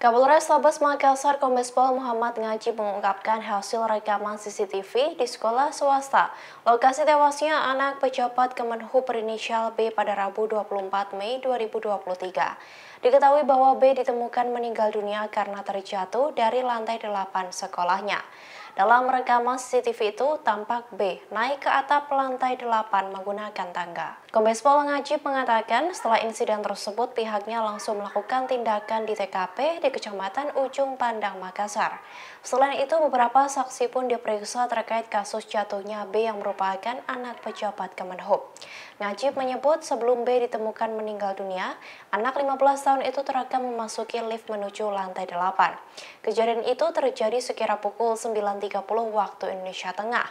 Kapolres Labas Makassar Kombespol Muhammad Ngaji mengungkapkan hasil rekaman CCTV di sekolah swasta. Lokasi tewasnya anak pejabat Kemenhub berinisial B pada Rabu 24 Mei 2023. Diketahui bahwa B ditemukan meninggal dunia karena terjatuh dari lantai 8 sekolahnya. Dalam rekaman CCTV itu tampak B naik ke atap lantai 8 menggunakan tangga. Kombes Pol Ngajib mengatakan setelah insiden tersebut pihaknya langsung melakukan tindakan di TKP di Kecamatan Ujung Pandang Makassar. Selain itu beberapa saksi pun diperiksa terkait kasus jatuhnya B yang merupakan anak pejabat Kemenhub. Ngajib menyebut sebelum B ditemukan meninggal dunia, anak 15 tahun itu terekam memasuki lift menuju lantai 8. Kejadian itu terjadi sekira pukul 9.30 waktu Indonesia Tengah.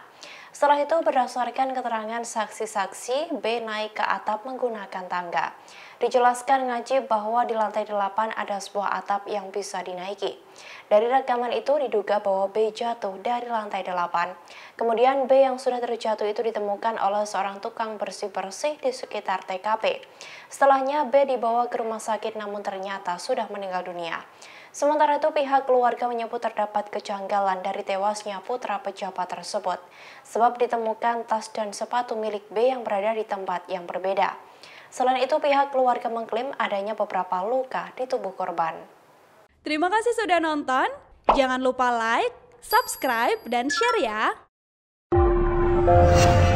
Setelah itu berdasarkan keterangan saksi-saksi, B naik ke atap menggunakan tangga. Dijelaskan ngaji bahwa di lantai 8 ada sebuah atap yang bisa dinaiki. Dari rekaman itu diduga bahwa B jatuh dari lantai 8. Kemudian B yang sudah terjatuh itu ditemukan oleh seorang tukang bersih-bersih di sekitar TKP. Setelahnya B dibawa ke rumah sakit namun ternyata sudah meninggal dunia. Sementara itu pihak keluarga menyebut terdapat kejanggalan dari tewasnya putra pejabat tersebut sebab ditemukan tas dan sepatu milik B yang berada di tempat yang berbeda. Selain itu pihak keluarga mengklaim adanya beberapa luka di tubuh korban. Terima kasih sudah nonton. Jangan lupa like, subscribe, dan share ya.